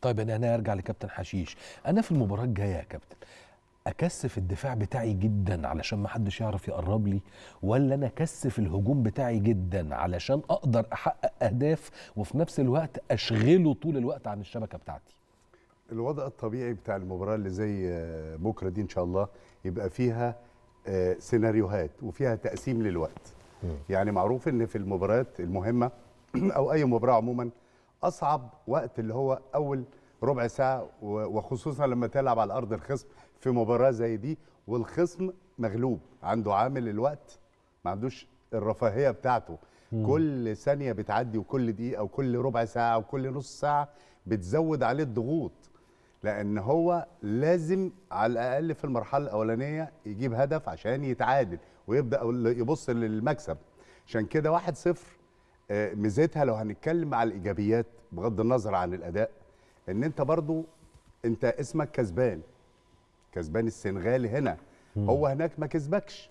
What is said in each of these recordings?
طيب يعني انا هنا ارجع لكابتن حشيش انا في المباراه الجايه يا كابتن اكثف الدفاع بتاعي جدا علشان ما حدش يعرف يقرب لي ولا انا اكثف الهجوم بتاعي جدا علشان اقدر احقق اهداف وفي نفس الوقت اشغله طول الوقت عن الشبكه بتاعتي الوضع الطبيعي بتاع المباراه اللي زي آه، بكره دي ان شاء الله يبقى فيها آه، سيناريوهات وفيها تقسيم للوقت يعني معروف ان في المباريات المهمه او اي مباراه عموما اصعب وقت اللي هو اول ربع ساعه وخصوصا لما تلعب على ارض الخصم في مباراه زي دي والخصم مغلوب عنده عامل الوقت ما عندوش الرفاهيه بتاعته مم. كل ثانيه بتعدي وكل دقيقه وكل ربع ساعه وكل نص ساعه بتزود عليه الضغوط لان هو لازم على الاقل في المرحله الاولانيه يجيب هدف عشان يتعادل ويبدا يبص للمكسب عشان كده 1-0 آه، ميزتها لو هنتكلم على الايجابيات بغض النظر عن الاداء ان انت برضو انت اسمك كسبان كسبان السنغال هنا مم. هو هناك ما كسبكش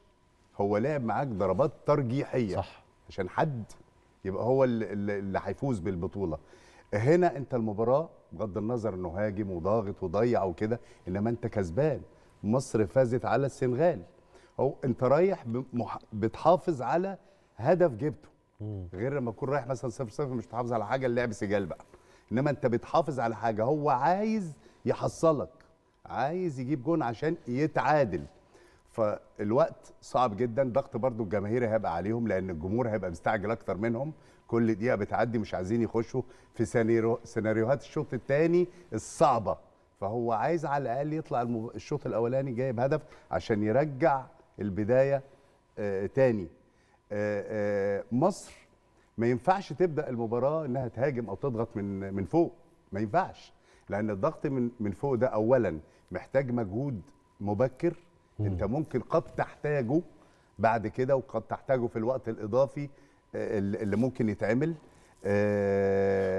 هو لعب معاك ضربات ترجيحيه صح عشان حد يبقى هو اللي هيفوز بالبطوله هنا انت المباراه بغض النظر انه هاجم وضاغط وضيع وكده انما انت كسبان مصر فازت على السنغال هو انت رايح بتحافظ على هدف جبته غير لما تكون رايح مثلا صفر صفر مش بتحافظ على حاجه اللعب سجال بقى انما انت بتحافظ على حاجه هو عايز يحصلك عايز يجيب جون عشان يتعادل فالوقت صعب جدا ضغط برضو الجماهير هيبقى عليهم لان الجمهور هيبقى مستعجل اكتر منهم كل دقيقه بتعدي مش عايزين يخشوا في سيناريوهات الشوط الثاني الصعبه فهو عايز على الاقل يطلع الشوط الاولاني جايب هدف عشان يرجع البدايه آه، تاني آه، آه، مصر ما ينفعش تبدا المباراه انها تهاجم او تضغط من من فوق ما ينفعش لان الضغط من من فوق ده اولا محتاج مجهود مبكر مم. انت ممكن قد تحتاجه بعد كده وقد تحتاجه في الوقت الاضافي آه، اللي ممكن يتعمل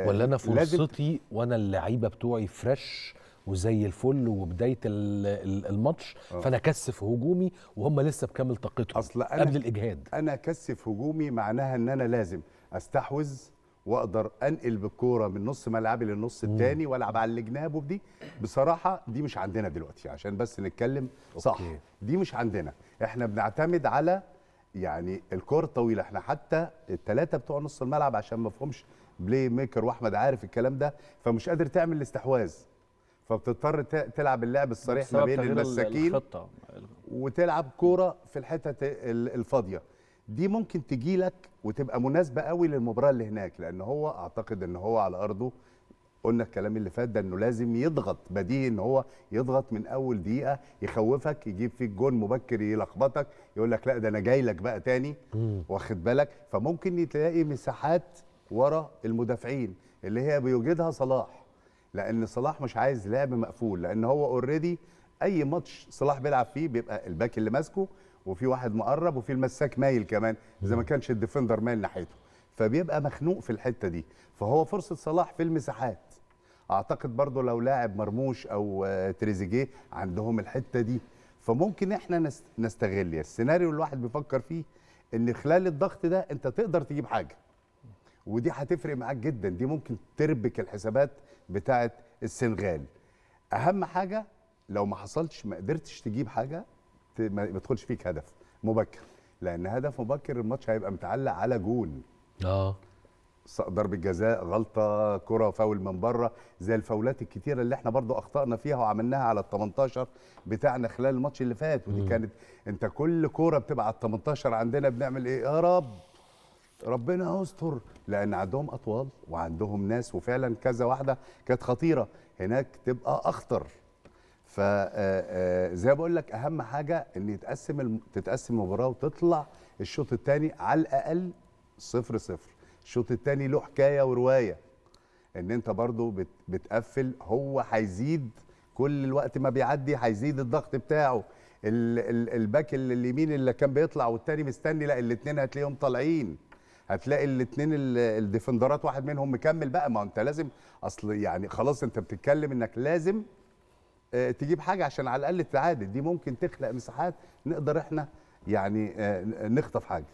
ولا انا فرصتي وانا اللعيبه بتوعي فريش وزي الفل وبدايه الماتش آه. فانا اكثف هجومي وهم لسه بكامل طاقتهم أصل أنا قبل الاجهاد انا اكثف هجومي معناها ان انا لازم استحوذ واقدر انقل بالكوره من نص ملعبي للنص الثاني والعب على الجناب وبدي بصراحه دي مش عندنا دلوقتي عشان بس نتكلم صح أوكي. دي مش عندنا احنا بنعتمد على يعني الكور الطويله احنا حتى الثلاثه بتوع نص الملعب عشان ما فهمش بلاي ميكر واحمد عارف الكلام ده فمش قادر تعمل الاستحواذ فبتضطر تلعب اللعب الصريح ما بين المساكين وتلعب كوره في الحتت الفاضيه دي ممكن تجي لك وتبقى مناسبه قوي للمباراه اللي هناك لان هو اعتقد ان هو على ارضه قلنا الكلام اللي فات ده انه لازم يضغط بديهي ان هو يضغط من اول دقيقه يخوفك يجيب فيك جون مبكر يلخبطك يقول لك لا ده انا جاي لك بقى تاني واخد بالك فممكن تلاقي مساحات ورا المدافعين اللي هي بيوجدها صلاح لان صلاح مش عايز لعب مقفول لان هو اوريدي اي ماتش صلاح بيلعب فيه بيبقى الباك اللي ماسكه وفي واحد مقرب وفي المساك مايل كمان اذا ما كانش الديفندر مايل ناحيته فبيبقى مخنوق في الحته دي فهو فرصه صلاح في المساحات اعتقد برضو لو لاعب مرموش او آه، تريزيجيه عندهم الحته دي فممكن احنا نستغل يعني السيناريو اللي الواحد بيفكر فيه ان خلال الضغط ده انت تقدر تجيب حاجه ودي هتفرق معاك جدا دي ممكن تربك الحسابات بتاعه السنغال اهم حاجه لو ما حصلتش ما قدرتش تجيب حاجه ما تدخلش فيك هدف مبكر لان هدف مبكر الماتش هيبقى متعلق على جون اه ضربه جزاء غلطه كره فاول من بره زي الفاولات الكتيره اللي احنا برضو اخطانا فيها وعملناها على ال 18 بتاعنا خلال الماتش اللي فات ودي م. كانت انت كل كوره بتبقى على ال 18 عندنا بنعمل ايه يا رب ربنا يستر لان عندهم اطوال وعندهم ناس وفعلا كذا واحده كانت خطيره هناك تبقى اخطر آه، آه، زي بقول لك اهم حاجه ان يتقسم تتقسم المباراه وتطلع الشوط الثاني على الاقل صفر صفر الشوط الثاني له حكايه وروايه ان انت برضو بت بتقفل هو هيزيد كل الوقت ما بيعدي هيزيد الضغط بتاعه الباك اليمين اللي كان بيطلع والتاني مستني لا الاثنين هتلاقيهم طالعين هتلاقي الاثنين الديفندرات واحد منهم مكمل بقى ما انت لازم اصل يعني خلاص انت بتتكلم انك لازم آه، تجيب حاجه عشان على الاقل تعادل دي ممكن تخلق مساحات نقدر احنا يعني آه، نخطف حاجه